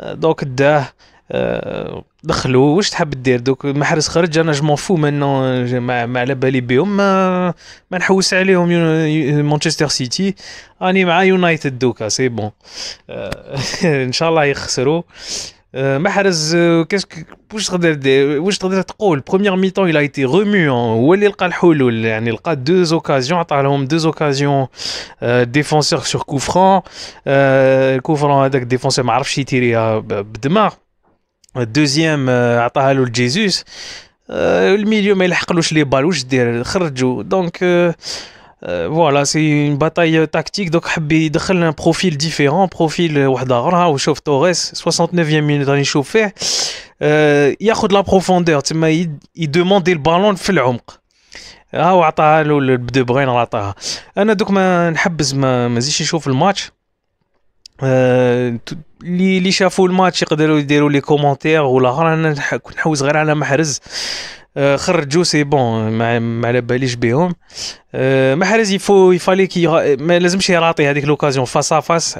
دوك داه آه، دخلوا واش تحب دير دوك المحرز خرج انا جو فو مانو ما على بالي بهم ما, ما نحوس عليهم مانشستر سيتي راني مع يونايتد دوكا سي بون آه، ان شاء الله يخسروا Euh, Mahrez, euh, qu'est-ce que dire. mi-temps il a été remu. Hein. Il deux occasions عطى deux occasions euh, défenseur sur coufran coufran avec défenseur bah, deuxième Le le milieu mais le les voilà, c'est une bataille tactique. Donc, il il un profil différent, profil ou Chauffe Torres, 69e minute dans les chauffeurs. Il y a de la profondeur, il demandait le ballon في العمق. هاو عطاها له عطاها انا دوك ما ما الماتش شافوا الماتش يقدروا يديروا لي كومونتير ولا خرجوا سي بون ما, ما على باليش بهم euh, ما حرز يفو يفالي كي ما لازمش يراطي هذيك لوكازيون فاس فاس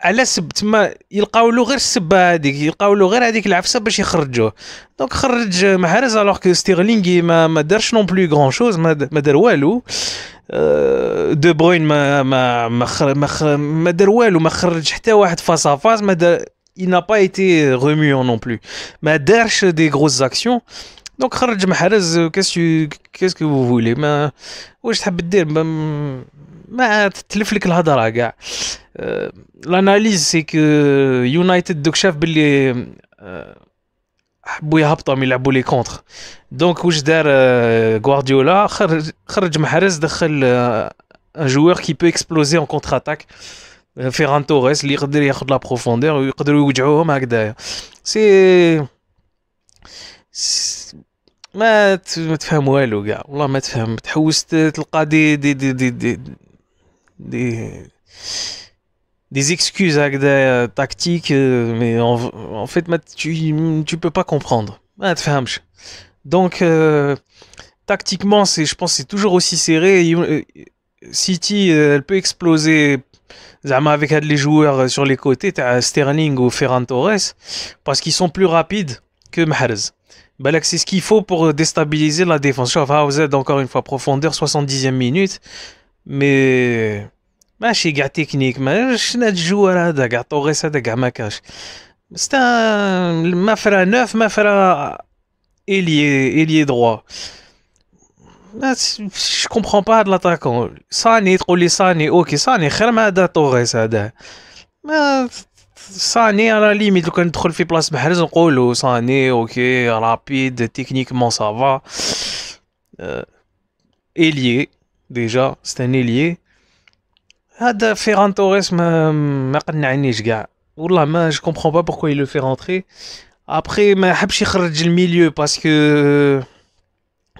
على سب تما يلقاو له غير السبه هذيك يلقاو له غير هذيك العفسه باش يخرجوه دونك خرج محرز الوغ كو ستيرلينغ ما, ما دارش نون بلو غران شوز ما, ما دار والو دو euh, بروين ما ما ما ما, ما دار والو ما خرج حتى واحد فاس فاس ما دار il n'a pas été remuant non plus. Mais derrière des grosses actions, دونك خرج محرز كاسكو كاسكو فولي ما واش تحب دير ما, ما تتلف لك الهضره كاع لاناليز سي كو يونايتد دوك شاف باللي حبوا يهبطوا يلعبوا لي كونتر دونك واش دار غوارديولا خرج خرج محرز دخل ان جوور كي بو اكسبلوزي اون كونتر اتاك فيران توريس اللي يقدر ياخذ لا بروفوندير ويقدروا يوجعوهم هكذايا سي ما تفهم والو كاع والله ما تفهم تحوس تلقى دي des excuses des tactiques, mais en, fait, tu, tu peux pas comprendre. Donc, euh, tactiquement, c'est, je pense, c'est toujours aussi serré. Euh, City, euh, elle peut exploser. avec les joueurs sur les côtés, Sterling ou Ferran Torres, parce qu'ils sont plus rapides que Mahrez. Bah, c'est ce qu'il faut pour euh, déstabiliser la défense. êtes encore une fois, profondeur, 70e minute. Mais. Mach, gars technique. je il est joueur, il la gars, il gars, C'est un. Mafra 9, Mafra. ailier droit. Bah, je comprends pas de l'attaquant. Ça, n'est trop, ok, ça, n'est est trop, ça année à la limite où quand tu le fait place mais heureusement en là ça année ok rapide techniquement ça va ailier déjà c'est un ailier a de faire entrer mais mais quand même je je comprends pas pourquoi il le fait rentrer après mais je cherche le milieu parce que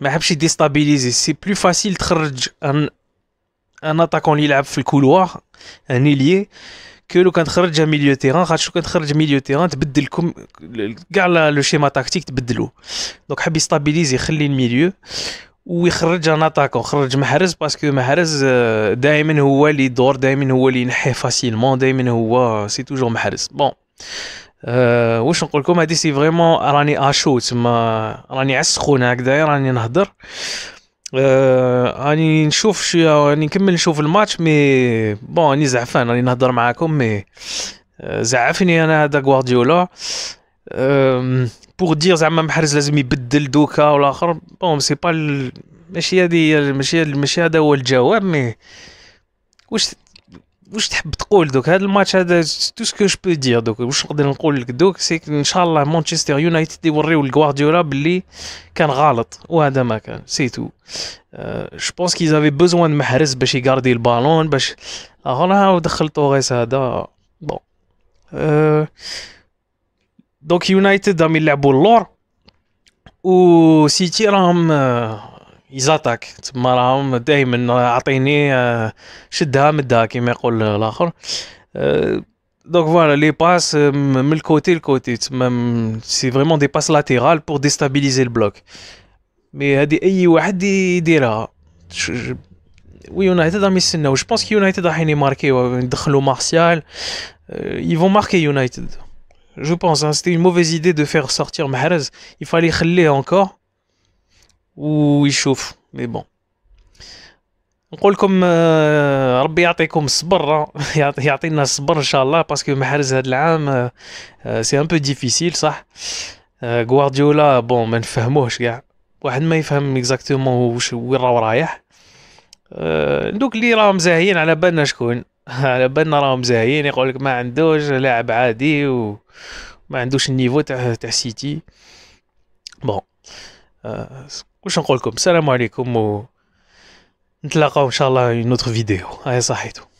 mais je suis déstabilisé c'est plus facile de faire un un attaquant il a fait le couloir un ailier كو لو كان تخرج ميليو تيران خاطر شو كان تخرج ميليو تيران تبدل كوم كاع لو شيما تاكتيك تبدلو دونك حب يستابيليزي يخلي الميليو ويخرج ان اتاكو خرج محرز باسكو محرز آه، دائما هو اللي يدور دائما هو اللي ينحي فاسيلمون دائما هو سي توجور محرز بون أه واش نقول لكم هادي سي فريمون راني اشو تما راني على هكذا راني نهضر آه، راني آه نشوف شويه راني نكمل نشوف الماتش مي بون راني زعفان راني نهضر معاكم مي آه، زعفني انا هذا غوارديولا آه بوغ دير زعما محرز لازم يبدل دوكا اخر بون سي با ماشي هذه ماشي ماشي هذا هو الجواب مي واش واش تحب تقول دوك هذا الماتش هذا تو سكو جو بو دير دوك واش نقدر نقول لك دوك سي ان شاء الله مانشستر يونايتد يوريو لغوارديولا باللي كان غلط وهذا ما كان سي تو جو بونس كي زافي بوزوان محرز باش يغاردي البالون باش آه، هنا دخل توريس هذا بون أه دوك يونايتد راهم يلعبوا اللور و سيتي راهم آه، Ils attaquent. Donc voilà, les passes, le côté, le côté. C'est vraiment des passes latérales pour déstabiliser le bloc. Mais il y a des là. Oui, United a Je pense qu'United a marqué une Ils vont marquer United. Je pense que hein. c'était une mauvaise idée de faire sortir Mahrez, Il fallait le l'ait encore. ويشوف مي بون نقول لكم ربي يعطيكم الصبر يعطينا الصبر ان شاء الله باسكو محرز هذا العام سي ان بو ديفيسيل صح غوارديولا بون ما نفهموهش كاع واحد ما يفهم اكزاكتومون واش وين راهو رايح دوك اللي راهم زاهيين على بالنا شكون على بالنا راهم زاهيين يقول لك ما عندوش لاعب عادي وما عندوش النيفو تاع تاع سيتي بون واش نقولكم السلام عليكم و نتلاقاو ان شاء الله اون اوتر فيديو هاي صحيتو